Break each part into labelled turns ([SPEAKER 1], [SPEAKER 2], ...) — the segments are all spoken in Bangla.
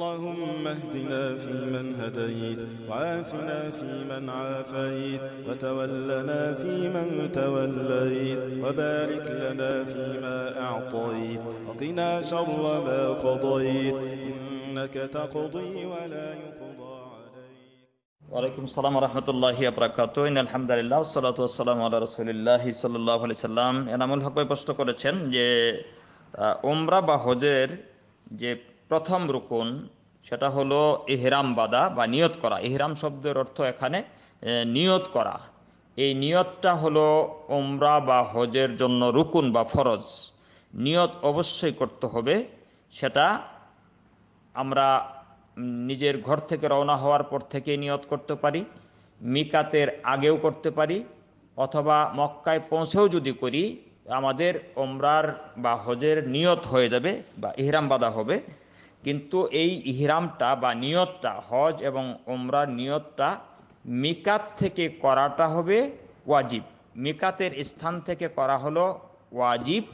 [SPEAKER 1] اللهم اهدنا فيمن هديت وعافنا فيمن عافيت وتولنا فيمن توليت وبارك لنا فيما أعطيت وقنا شر ما قضيت إنك تقضي ولا يقضى
[SPEAKER 2] ওয়ালাইকুম সালাম রহমতুল্লাহি আবরাকাত আলহামদুলিল্লাহ সালাতাম আল্লাহ الله সাল্লাহ আলি সাল্লাম এনামুল হক প্রশ্ন করেছেন যে ওমরা বা হজের যে প্রথম রুকুন সেটা হলো এহরাম বাদা বা নিয়ত করা এহরাম শব্দের অর্থ এখানে নিয়ত করা এই নিয়তটা হলো ওমরা বা হজের জন্য রুকুন বা ফরজ নিয়ত অবশ্যই করতে হবে সেটা আমরা নিজের ঘর থেকে রওনা হওয়ার পর থেকে নিয়ত করতে পারি মিকাতের আগেও করতে পারি অথবা মক্কায় পৌঁছেও যদি করি আমাদের ওমরার বা হজের নিয়ত হয়ে যাবে বা ইহরাম বাদা হবে কিন্তু এই ইহরামটা বা নিয়তটা হজ এবং ওমরার নিয়তটা মিকাত থেকে করাটা হবে ওয়াজিব মিকাতের স্থান থেকে করা হলো ওয়াজিব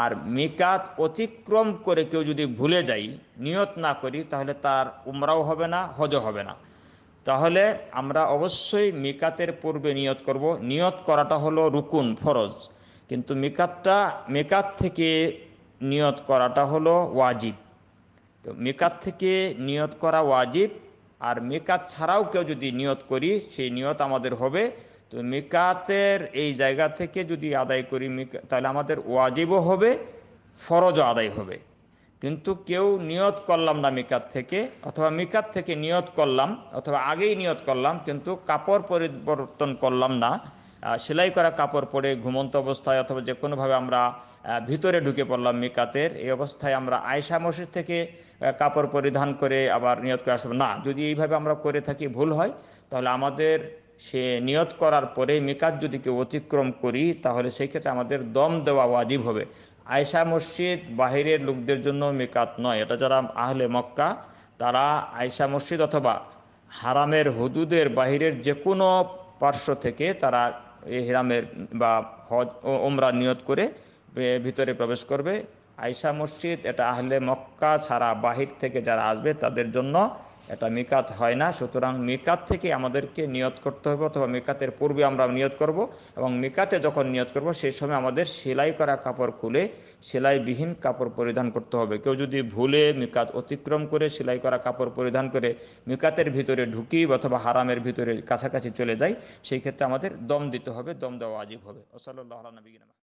[SPEAKER 2] আর মিকাত অতিক্রম করে কেউ যদি ভুলে যাই নিয়ত না করি তাহলে তার উমরাও হবে না হজও হবে না তাহলে আমরা অবশ্যই মিকাতের পূর্বে নিয়ত করব নিয়ত করাটা হলো রুকুন ফরজ কিন্তু মিকাতটা মিকাত থেকে নিয়ত করাটা হলো ওয়াজিব তো মেকাত থেকে নিয়ত করা ওয়াজিব আর মেকাত ছাড়াও কেউ যদি নিয়ত করি সেই নিয়ত আমাদের হবে তো মেকাতের এই জায়গা থেকে যদি আদায় করি তাহলে আমাদের ওয়াজিবও হবে ফরজও আদায় হবে কিন্তু কেউ নিয়ত করলাম না মেকাত থেকে অথবা মেকাত থেকে নিয়ত করলাম অথবা আগেই নিয়ত করলাম কিন্তু কাপড় পরিবর্তন করলাম না সেলাই করা কাপড় পরে ঘুমন্ত অবস্থায় অথবা যে কোনোভাবে আমরা ভিতরে ঢুকে পড়লাম মেকাতের এই অবস্থায় আমরা আয়সা মসজিদ থেকে কাপড় পরিধান করে আবার নিয়ত করে আসবে না যদি এইভাবে আমরা করে থাকি ভুল হয় তাহলে আমাদের সে নিয়ত করার পরে মেকাত যদি কেউ অতিক্রম করি তাহলে সেই ক্ষেত্রে আমাদের দম দেওয়া ওয়াজিব হবে আয়সা মসজিদ বাহিরের লোকদের জন্য মিকাত নয় এটা যারা আহলে মক্কা তারা আয়সা মসজিদ অথবা হারামের হুদুদের বাহিরের যে কোনো পার্শ্ব থেকে তারা এই হেরামের বা হজ ওমরা নিয়ত করে ভিতরে প্রবেশ করবে আয়সা মসজিদ এটা আহলে মক্কা ছাড়া বাহির থেকে যারা আসবে তাদের জন্য এটা মিকাত হয় না সুতরাং মিকাত থেকে আমাদেরকে নিয়ত করতে হবে অথবা মিকাতের পূর্বে আমরা নিয়ত করব এবং মিকাতে যখন নিয়ত করব সেই সময় আমাদের সেলাই করা কাপড় খুলে সেলাইবিহীন কাপড় পরিধান করতে হবে কেউ যদি ভুলে মিকাত অতিক্রম করে সেলাই করা কাপড় পরিধান করে মিকাতের ভিতরে ঢুকি অথবা হারামের ভিতরে কাছাকাছি চলে যায় সেই ক্ষেত্রে আমাদের দম দিতে হবে দম দেওয়া আজীব হবে ওসল্লাহ নবীন